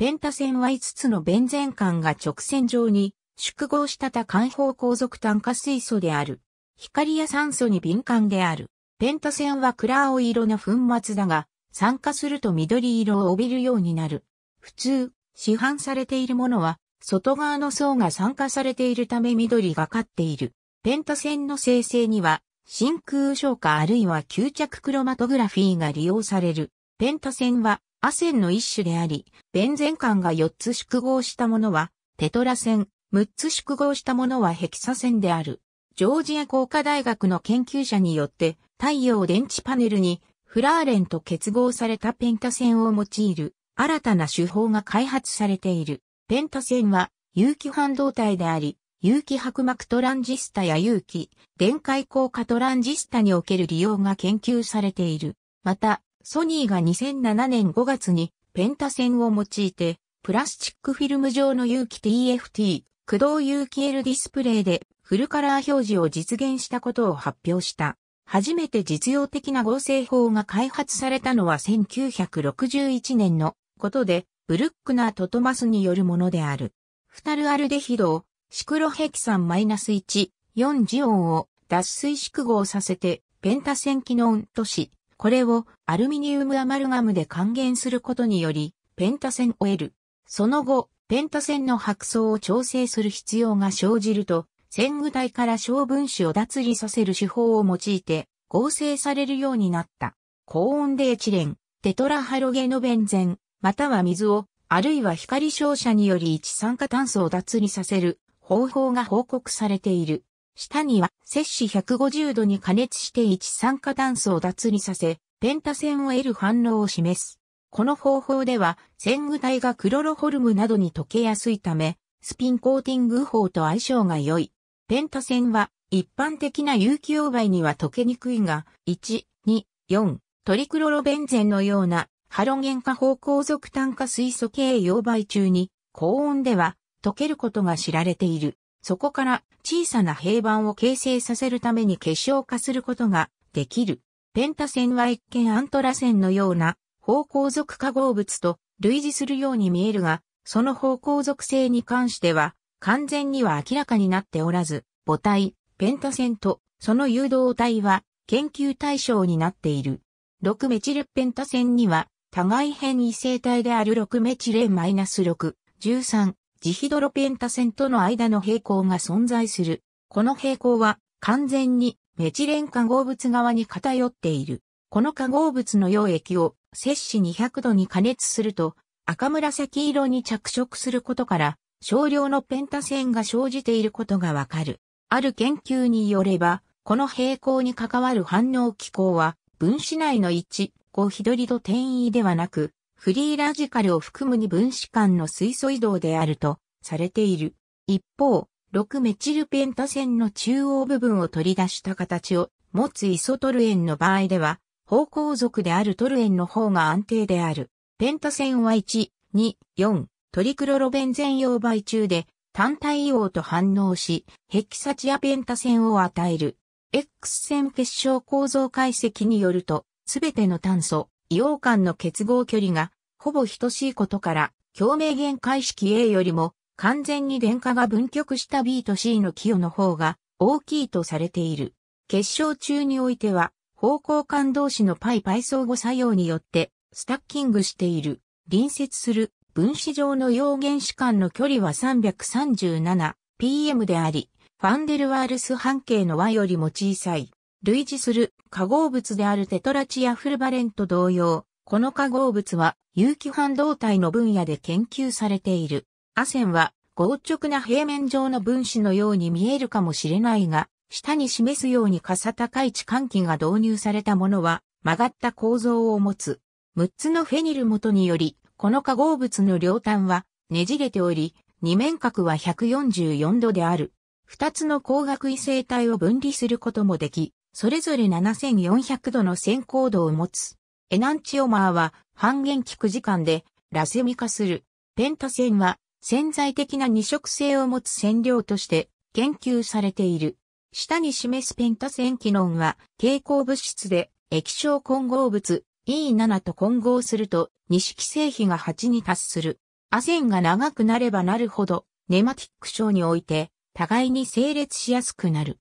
ペンタ線は5つのベンゼン管が直線上に縮合した多環方航続炭化水素である。光や酸素に敏感である。ペンタ線は暗青色の粉末だが、酸化すると緑色を帯びるようになる。普通、市販されているものは、外側の層が酸化されているため緑がかっている。ペンタ線の生成には、真空消化あるいは吸着クロマトグラフィーが利用される。ペンタ線はアセンの一種であり、ベンゼン環が4つ縮合したものは、テトラ線、6つ縮合したものはヘキサ線である。ジョージア工科大学の研究者によって、太陽電池パネルに、フラーレンと結合されたペンタ線を用いる、新たな手法が開発されている。ペンタ線は、有機半導体であり、有機薄膜トランジスタや有機、電解効果トランジスタにおける利用が研究されている。また、ソニーが2007年5月にペンタ線を用いて、プラスチックフィルム状の有機 TFT、駆動有機 L ディスプレイでフルカラー表示を実現したことを発表した。初めて実用的な合成法が開発されたのは1961年のことで、ブルックナーとトマスによるものである。フタルアルデヒドをシクロヘキサンマイナス -1、4ジオンを脱水縮合させてペンタ線機能とし、これをアルミニウムアマルガムで還元することにより、ペンタ線を得る。その後、ペンタ線の白層を調整する必要が生じると、線具体から小分子を脱離させる手法を用いて合成されるようになった。高温でエチレン、テトラハロゲノベンゼン、または水を、あるいは光照射により一酸化炭素を脱離させる方法が報告されている。下には、摂氏150度に加熱して一酸化炭素を脱離させ、ペンタ線を得る反応を示す。この方法では、線具体がクロロホルムなどに溶けやすいため、スピンコーティング法と相性が良い。ペンタ線は、一般的な有機溶媒には溶けにくいが、1、2、4、トリクロロベンゼンのような、ハロゲン化方向属炭化水素系溶媒中に、高温では溶けることが知られている。そこから小さな平板を形成させるために結晶化することができる。ペンタ線は一見アントラ線のような方向属化合物と類似するように見えるが、その方向属性に関しては完全には明らかになっておらず、母体、ペンタ線とその誘導体は研究対象になっている。6メチルペンタ線には互い変異性体である6メチレス -6、13、ジヒドロペンタ線との間の平行が存在する。この平行は完全にメチレン化合物側に偏っている。この化合物の溶液を摂氏200度に加熱すると赤紫色に着色することから少量のペンタ線が生じていることがわかる。ある研究によれば、この平行に関わる反応機構は分子内の1、5ヒドリド転移ではなく、フリーラジカルを含む二分子間の水素移動であるとされている。一方、6メチルペンタ線の中央部分を取り出した形を持つイソトルエンの場合では、方向属であるトルエンの方が安定である。ペンタ線は1、2、4、トリクロロベン全溶媒中で単体硫黄と反応し、ヘキサチアペンタ線を与える。X 線結晶構造解析によると、すべての炭素、硫黄間の結合距離がほぼ等しいことから、共鳴限界式 A よりも完全に電荷が分極した B と C の寄与の方が大きいとされている。結晶中においては、方向間同士のパイパイ相互作用によってスタッキングしている。隣接する分子上の陽原子間の距離は 337pm であり、ファンデルワールス半径の和よりも小さい。類似する化合物であるテトラチアフルバレンと同様、この化合物は有機半導体の分野で研究されている。アセンは硬直な平面上の分子のように見えるかもしれないが、下に示すようにかさ高い置換器が導入されたものは曲がった構造を持つ。6つのフェニル元により、この化合物の両端はねじれており、二面角は144度である。2つの光学異性体を分離することもでき、それぞれ7400度の先行度を持つ。エナンチオマーは半減効く時間でラセミ化する。ペンタ線は潜在的な二色性を持つ線量として研究されている。下に示すペンタ線機能は蛍光物質で液晶混合物 E7 と混合すると二色性比が8に達する。アセンが長くなればなるほどネマティック症において互いに整列しやすくなる。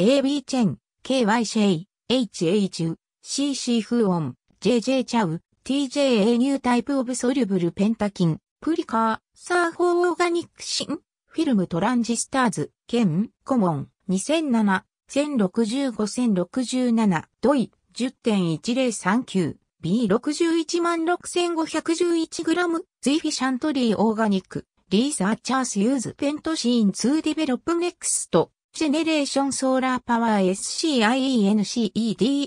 AB チェン、KY シェイ、HA チ CC フーオン、JJ チャウ、TJA ニュータイプオブソリュブルペンタキン、プリカー、サーフォーオーガニックシン、フィルムトランジスターズ、ケン、コモン、2007、1065-1067、ドイ、10.1039。B616,511g、ズイフィシャントリーオーガニック、リーサーチャースユーズペントシーン2ディベロップネクスト、ジェネレーションソーラーパワー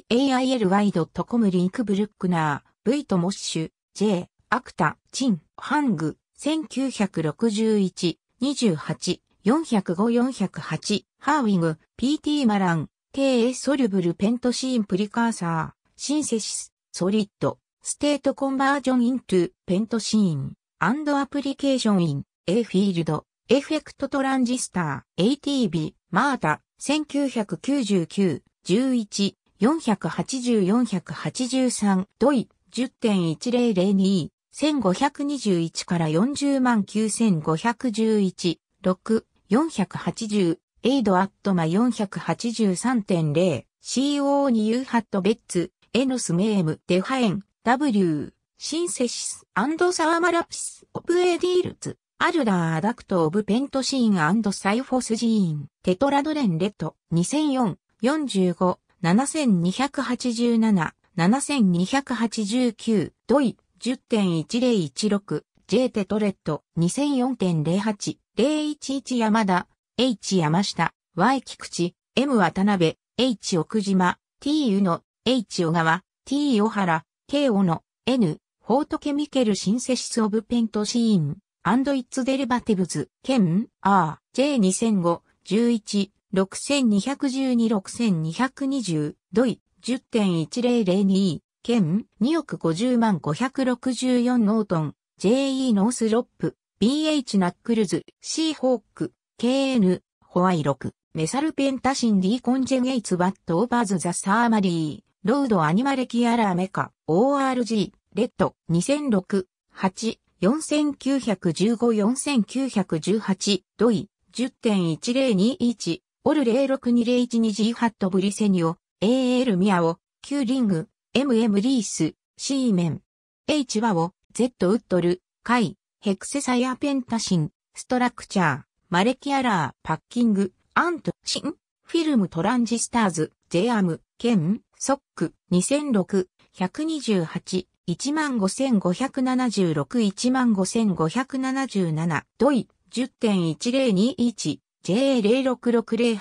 SCIENCEDAILY.com リンクブルックナー V とモッシュ J アクタチンハング1961 28 405-408ハーウィグ PT マラン k s ソリュブルペントシーンプリカーサーシンセシスソリッドステートコンバージョンイントゥペントシーンアプリケーションイン A フィールドエフェクトトランジスター、ATB、マータ、1999、11、480、483、ドイ、10.1002、1521から40万9511、6、480、エイドアットマ483.0、CO にユーハットベッツ、エノスメーム、デハエン、W、シンセシスサーマラプス、オプエディールツ。アルダーアダクト・オブ・ペントシーンサイフォスジーン、テトラドレンレット、2004、45、7287、7289、ドイ、10.1016、J テトレット、2004.08、011山田、H 山下、Y 菊池、M 渡辺、H 奥島、T 宇野、H 小川、T 小原、K 小野、N、ホートケミケルシンセシスオブペントシーン。and its derivatives, 兼 R, J2005, 11、6212-6220ドイ10.1002ン、2億50万564ノートン JE ノースロップ BH ナックルズ C ホーク KN ホワイ6メサルペンタシン D コンジェゲイツバットオーバーズザサーマリーロードアニマレキアラーメカ ORG レッド2006 8 4915-4918、ドイ、10.1021、オル0620120ハットブリセニオ、AL ミアオ、Q リング、MM リース、シーメン、H ワオ、Z ウッドル、カイ、ヘクセサイアペンタシン、ストラクチャー、マレキアラー、パッキング、アント、シン、フィルムトランジスターズ、ジェアム、ケン、ソック、2006、128、15,576,15,577ドイ 10.1021J066088J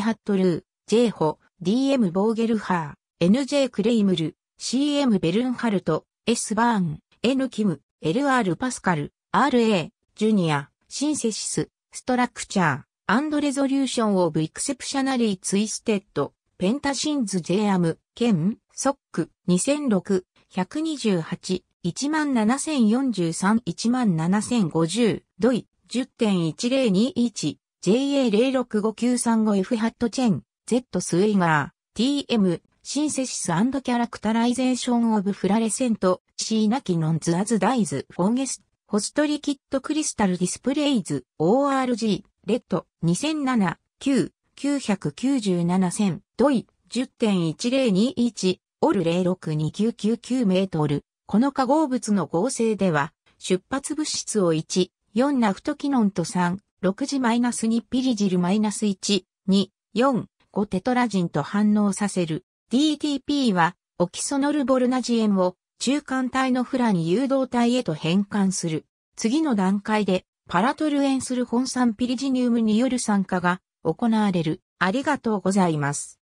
ハットルー J ホ DM ボーゲルハー NJ クレイムル CM ベルンハルト S バーン N キム LR パスカル RA ジュニアシンセシスストラクチャーアンドレゾリューションオブエクセプシャナリーツイステッドペンタシンズ j m ケンソック2006 128、17043、17050、ドイ、10.1021、JA065935F ハットチェン、Z スウェイガー、TM、シンセシスキャラクタライゼーションオブフラレセント、シーナキノンズアズダイズ、フォーゲス、ホストリキッドクリスタルディスプレイズ、ORG、レッド、2007、9、997セン、ドイ、10.1021、オル062999メートル。この化合物の合成では、出発物質を1、4ナフトキノンと3、6時マイナス2ピリジルマイナス1、2、4、5テトラジンと反応させる。DTP は、オキソノルボルナジエンを中間体のフラに誘導体へと変換する。次の段階で、パラトルエンルホ本酸ピリジニウムによる酸化が行われる。ありがとうございます。